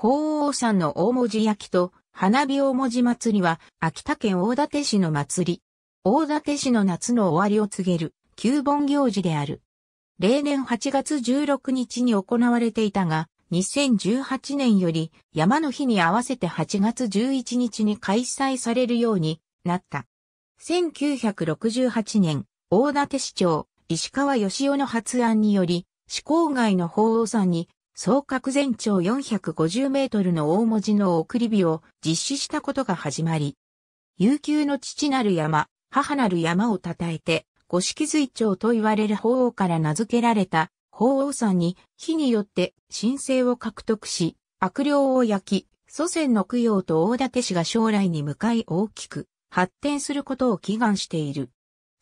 鳳凰山の大文字焼きと花火大文字祭りは秋田県大館市の祭り。大館市の夏の終わりを告げる旧盆行事である。例年8月16日に行われていたが、2018年より山の日に合わせて8月11日に開催されるようになった。1968年、大館市長、石川義雄の発案により、市郊外の鳳凰山に総角全長450メートルの大文字の送り火を実施したことが始まり、悠久の父なる山、母なる山を称えて、五色随長と言われる法王から名付けられた法王さんに火によって神聖を獲得し、悪霊を焼き、祖先の供養と大館氏が将来に向かい大きく発展することを祈願している。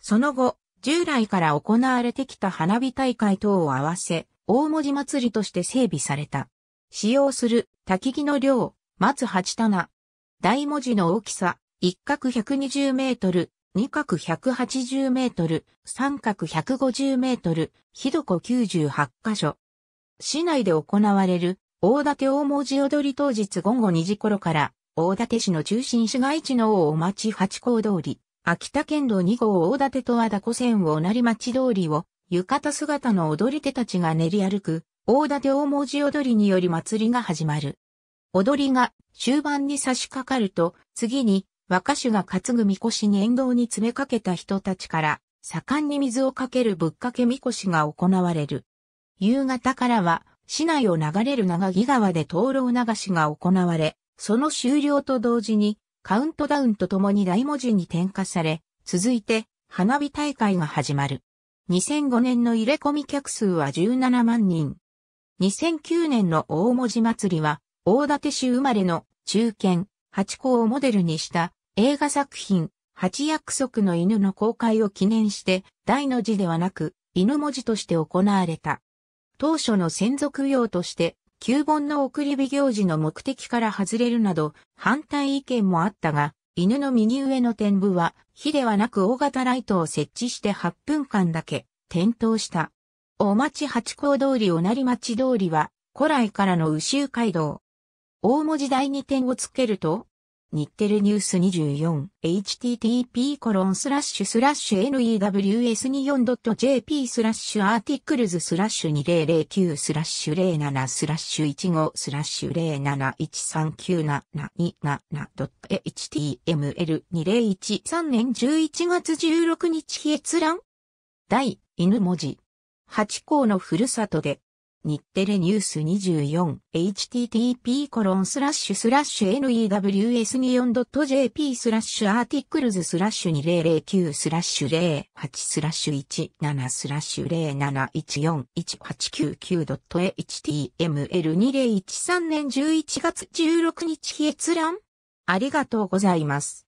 その後、従来から行われてきた花火大会等を合わせ、大文字祭りとして整備された。使用する焚き木の量、松八棚。大文字の大きさ、一角120メートル、二角180メートル、三角150メートル、ひどこ98箇所。市内で行われる大館大文字踊り当日午後2時頃から、大館市の中心市街地の大町八甲通り、秋田県道2号大館と和田湖線を成町通りを浴衣姿の踊り手たちが練り歩く、大館大文字踊りにより祭りが始まる。踊りが終盤に差し掛かると、次に若手が担ぐ神輿に沿道に詰めかけた人たちから、盛んに水をかけるぶっかけ神輿が行われる。夕方からは、市内を流れる長木川で灯籠流しが行われ、その終了と同時に、カウントダウンとともに大文字に点火され、続いて、花火大会が始まる。2005年の入れ込み客数は17万人。2009年の大文字祭りは、大館市生まれの中堅、八甲をモデルにした映画作品、八約束の犬の公開を記念して、大の字ではなく、犬文字として行われた。当初の専属用として、旧本の送り火行事の目的から外れるなど、反対意見もあったが、犬の右上の天部は、火ではなく大型ライトを設置して8分間だけ、点灯した。大町八甲通りお成町通りは、古来からの宇宙街道。大文字台に点をつけると、日テレニュース 24http コロンスラッシュスラッシュ news24.jp スラッシュアーティクルズスラッシュ2009スラッシュ07スラッシュ15スラッシュ 0713977.html2013 年11月16日日閲覧第犬文字八甲のふるさとで日テレニュース 24http コロンスラッシュスラッシュ news24.jp スラッシュアーティクルズスラッシュ2009スラッシュ08スラッシュ17スラッシュ 0714189.html2013 年11月16日日閲覧ありがとうございます。